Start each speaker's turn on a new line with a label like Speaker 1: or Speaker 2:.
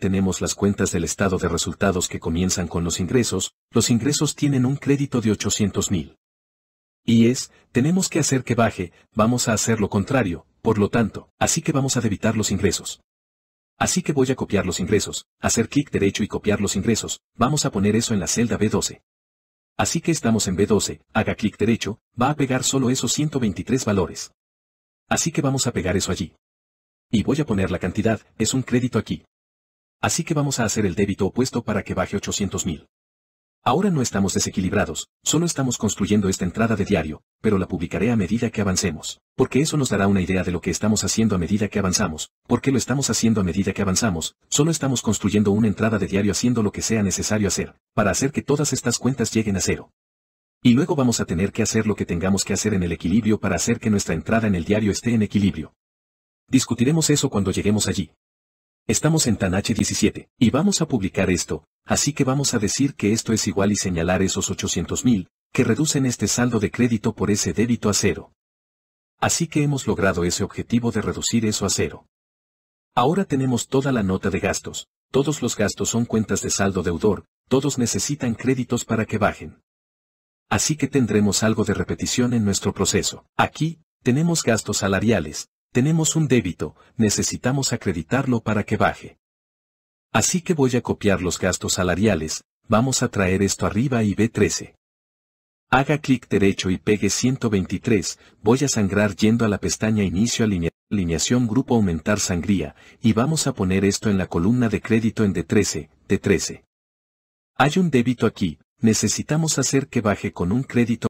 Speaker 1: tenemos las cuentas del estado de resultados que comienzan con los ingresos, los ingresos tienen un crédito de 800,000. Y es, tenemos que hacer que baje, vamos a hacer lo contrario, por lo tanto, así que vamos a debitar los ingresos. Así que voy a copiar los ingresos, hacer clic derecho y copiar los ingresos, vamos a poner eso en la celda B12. Así que estamos en B12, haga clic derecho, va a pegar solo esos 123 valores. Así que vamos a pegar eso allí. Y voy a poner la cantidad, es un crédito aquí, Así que vamos a hacer el débito opuesto para que baje 800.000. Ahora no estamos desequilibrados, solo estamos construyendo esta entrada de diario, pero la publicaré a medida que avancemos, porque eso nos dará una idea de lo que estamos haciendo a medida que avanzamos, porque lo estamos haciendo a medida que avanzamos, solo estamos construyendo una entrada de diario haciendo lo que sea necesario hacer, para hacer que todas estas cuentas lleguen a cero. Y luego vamos a tener que hacer lo que tengamos que hacer en el equilibrio para hacer que nuestra entrada en el diario esté en equilibrio. Discutiremos eso cuando lleguemos allí, Estamos en Tanache 17, y vamos a publicar esto, así que vamos a decir que esto es igual y señalar esos 800.000, que reducen este saldo de crédito por ese débito a cero. Así que hemos logrado ese objetivo de reducir eso a cero. Ahora tenemos toda la nota de gastos, todos los gastos son cuentas de saldo deudor, todos necesitan créditos para que bajen. Así que tendremos algo de repetición en nuestro proceso. Aquí, tenemos gastos salariales, tenemos un débito, necesitamos acreditarlo para que baje. Así que voy a copiar los gastos salariales, vamos a traer esto arriba y B13. Haga clic derecho y pegue 123, voy a sangrar yendo a la pestaña Inicio alineación Grupo Aumentar Sangría, y vamos a poner esto en la columna de crédito en D13, D13. Hay un débito aquí, necesitamos hacer que baje con un crédito